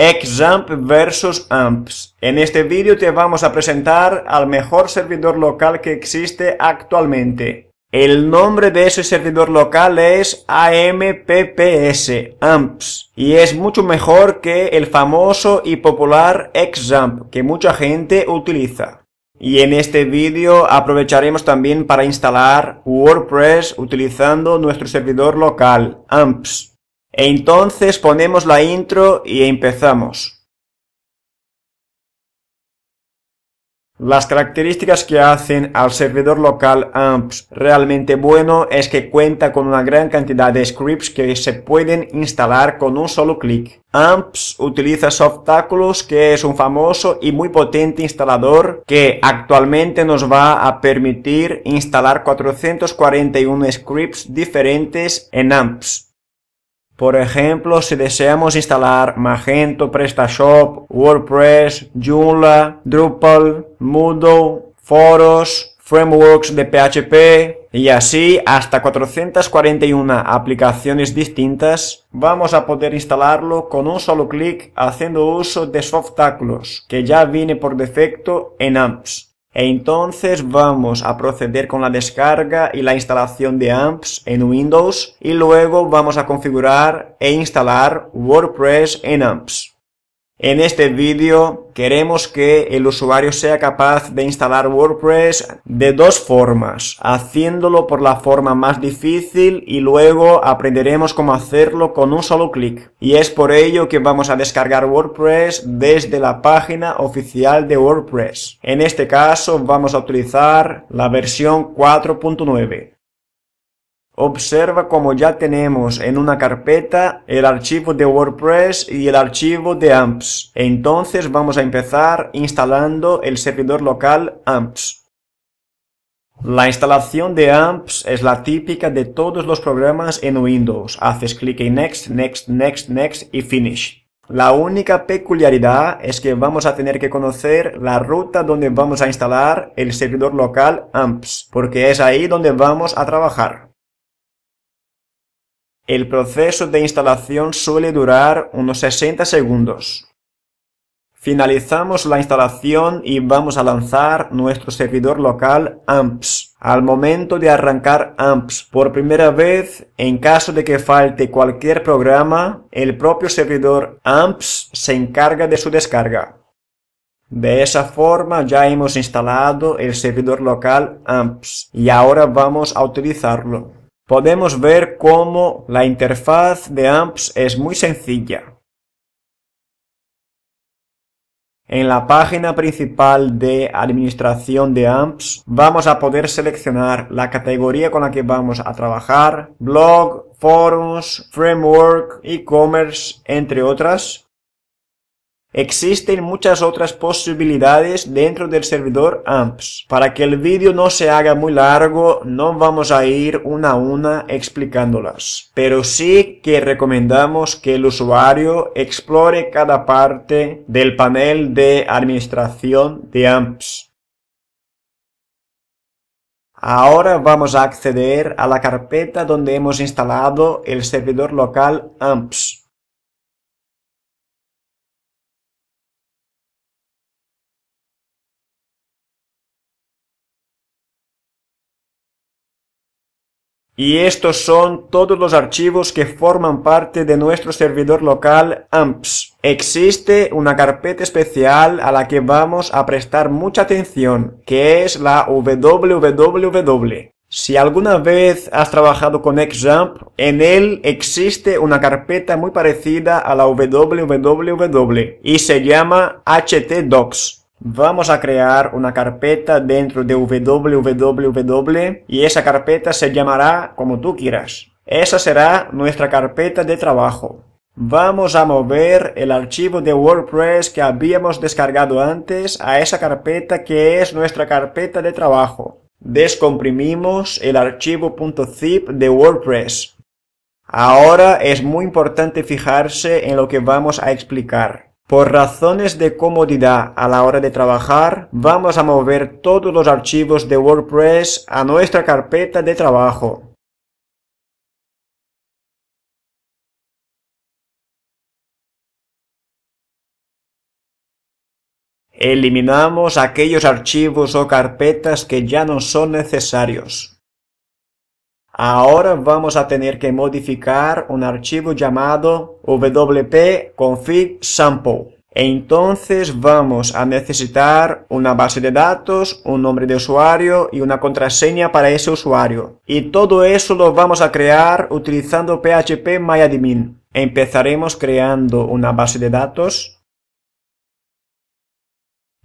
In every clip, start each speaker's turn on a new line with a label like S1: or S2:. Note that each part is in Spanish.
S1: XAMPP versus AMPS. En este vídeo te vamos a presentar al mejor servidor local que existe actualmente. El nombre de ese servidor local es AMPPS, AMPS, y es mucho mejor que el famoso y popular XAMPP que mucha gente utiliza. Y en este vídeo aprovecharemos también para instalar WordPress utilizando nuestro servidor local, AMPS. Entonces ponemos la intro y empezamos. Las características que hacen al servidor local AMPS realmente bueno es que cuenta con una gran cantidad de scripts que se pueden instalar con un solo clic. AMPS utiliza Softaculous que es un famoso y muy potente instalador que actualmente nos va a permitir instalar 441 scripts diferentes en AMPS. Por ejemplo, si deseamos instalar Magento, PrestaShop, WordPress, Joomla, Drupal, Moodle, foros, frameworks de PHP y así hasta 441 aplicaciones distintas, vamos a poder instalarlo con un solo clic haciendo uso de Softaculous, que ya viene por defecto en AMPS. E entonces vamos a proceder con la descarga y la instalación de AMPs en Windows y luego vamos a configurar e instalar WordPress en AMPs. En este vídeo queremos que el usuario sea capaz de instalar WordPress de dos formas, haciéndolo por la forma más difícil y luego aprenderemos cómo hacerlo con un solo clic. Y es por ello que vamos a descargar WordPress desde la página oficial de WordPress. En este caso vamos a utilizar la versión 4.9. Observa como ya tenemos en una carpeta el archivo de WordPress y el archivo de AMPS. Entonces vamos a empezar instalando el servidor local AMPS. La instalación de AMPS es la típica de todos los programas en Windows. Haces clic en Next, Next, Next, Next y Finish. La única peculiaridad es que vamos a tener que conocer la ruta donde vamos a instalar el servidor local AMPS, porque es ahí donde vamos a trabajar. El proceso de instalación suele durar unos 60 segundos. Finalizamos la instalación y vamos a lanzar nuestro servidor local AMPS. Al momento de arrancar AMPS por primera vez, en caso de que falte cualquier programa, el propio servidor AMPS se encarga de su descarga. De esa forma ya hemos instalado el servidor local AMPS y ahora vamos a utilizarlo podemos ver cómo la interfaz de AMPS es muy sencilla. En la página principal de administración de AMPS vamos a poder seleccionar la categoría con la que vamos a trabajar, blog, forums, framework, e-commerce, entre otras, Existen muchas otras posibilidades dentro del servidor AMPS. Para que el vídeo no se haga muy largo, no vamos a ir una a una explicándolas. Pero sí que recomendamos que el usuario explore cada parte del panel de administración de AMPS. Ahora vamos a acceder a la carpeta
S2: donde hemos instalado el servidor local AMPS. Y estos son todos los archivos que forman parte de nuestro servidor local
S1: AMPS. Existe una carpeta especial a la que vamos a prestar mucha atención, que es la www. Si alguna vez has trabajado con XAMPP, en él existe una carpeta muy parecida a la www y se llama htdocs. Vamos a crear una carpeta dentro de www y esa carpeta se llamará como tú quieras. Esa será nuestra carpeta de trabajo. Vamos a mover el archivo de WordPress que habíamos descargado antes a esa carpeta que es nuestra carpeta de trabajo. Descomprimimos el archivo .zip de WordPress. Ahora es muy importante fijarse en lo que vamos a explicar. Por razones de comodidad a la hora de trabajar, vamos a
S2: mover todos los archivos de WordPress a nuestra carpeta de trabajo. Eliminamos aquellos archivos o carpetas que ya no son necesarios. Ahora
S1: vamos a tener que modificar un archivo llamado wp-config sample. Entonces vamos a necesitar una base de datos, un nombre de usuario y una contraseña para ese usuario. Y todo eso lo vamos a crear utilizando phpMyAdmin. Empezaremos creando una base de datos.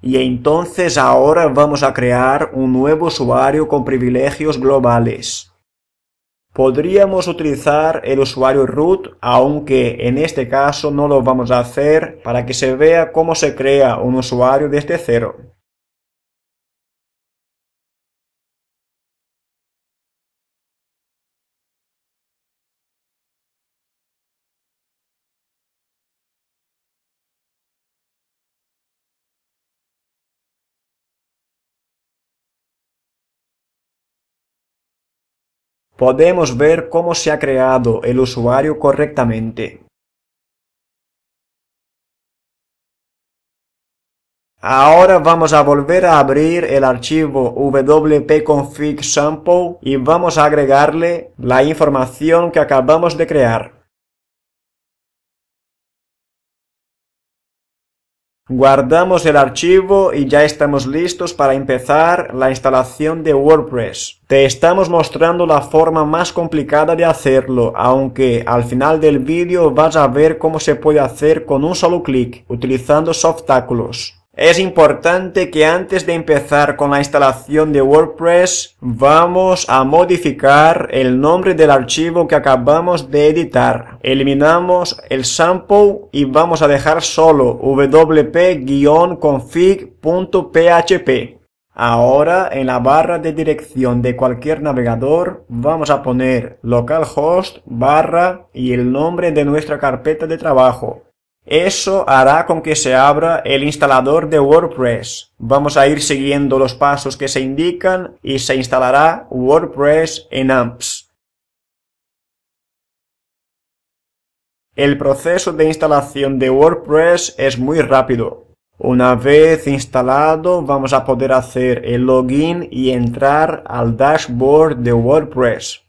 S1: Y entonces ahora vamos a crear un nuevo usuario con privilegios globales. Podríamos utilizar el usuario root, aunque en este caso no lo vamos a
S2: hacer para que se vea cómo se crea un usuario desde cero. podemos ver cómo se ha creado el usuario correctamente. Ahora vamos a volver a abrir
S1: el archivo wp-config sample y vamos a agregarle la
S2: información que acabamos de crear. Guardamos el archivo y ya estamos listos para
S1: empezar la instalación de WordPress. Te estamos mostrando la forma más complicada de hacerlo, aunque al final del vídeo vas a ver cómo se puede hacer con un solo clic, utilizando softáculos. Es importante que antes de empezar con la instalación de WordPress vamos a modificar el nombre del archivo que acabamos de editar. Eliminamos el sample y vamos a dejar solo wp-config.php. Ahora en la barra de dirección de cualquier navegador vamos a poner localhost barra y el nombre de nuestra carpeta de trabajo. Eso hará con que se abra el instalador de WordPress. Vamos a ir siguiendo los pasos que se indican y se instalará WordPress en AMPS. El proceso de instalación de WordPress es muy rápido. Una vez instalado vamos a poder
S2: hacer el login y entrar al dashboard de WordPress.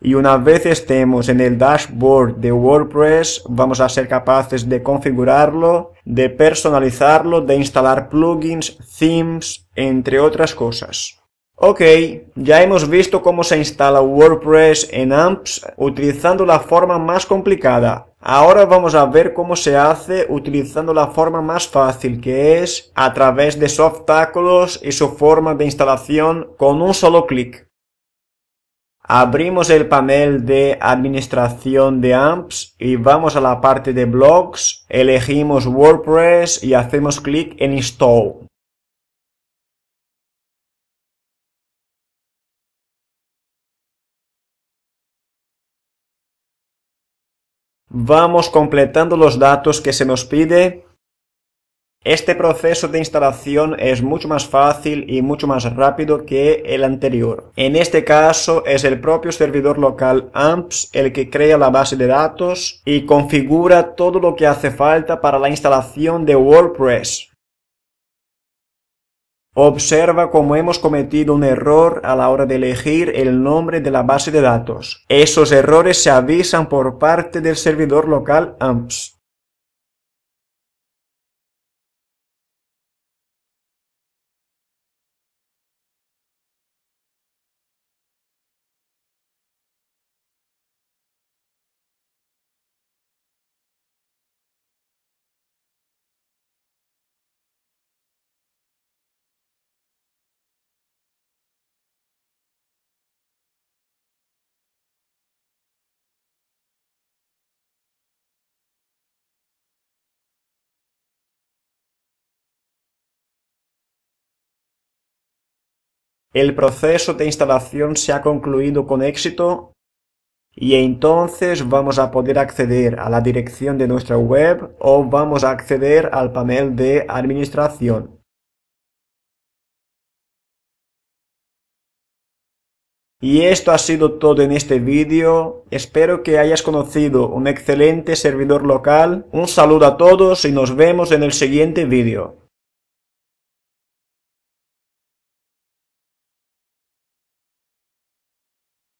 S2: Y una vez estemos en el dashboard de WordPress, vamos a ser capaces de
S1: configurarlo, de personalizarlo, de instalar plugins, themes, entre otras cosas. Ok, ya hemos visto cómo se instala WordPress en AMPS utilizando la forma más complicada. Ahora vamos a ver cómo se hace utilizando la forma más fácil que es a través de Softaculous y su forma de instalación con un solo clic. Abrimos el panel de administración de AMPs y vamos a la parte de blogs,
S2: elegimos WordPress y hacemos clic en Install. Vamos completando los datos
S1: que se nos pide este proceso de instalación es mucho más fácil y mucho más rápido que el anterior. En este caso es el propio servidor local AMPS el que crea la base de datos y configura todo lo que hace falta para la instalación de WordPress. Observa cómo hemos cometido un error a la hora de elegir el nombre de la base de datos.
S2: Esos errores se avisan por parte del servidor local AMPS. el proceso de instalación se ha concluido con éxito
S1: y entonces vamos a poder acceder a la dirección de nuestra web
S2: o vamos a acceder al panel de administración. Y esto ha sido todo en este
S1: vídeo. Espero que hayas conocido un excelente servidor local. Un saludo
S2: a todos y nos vemos en el siguiente vídeo.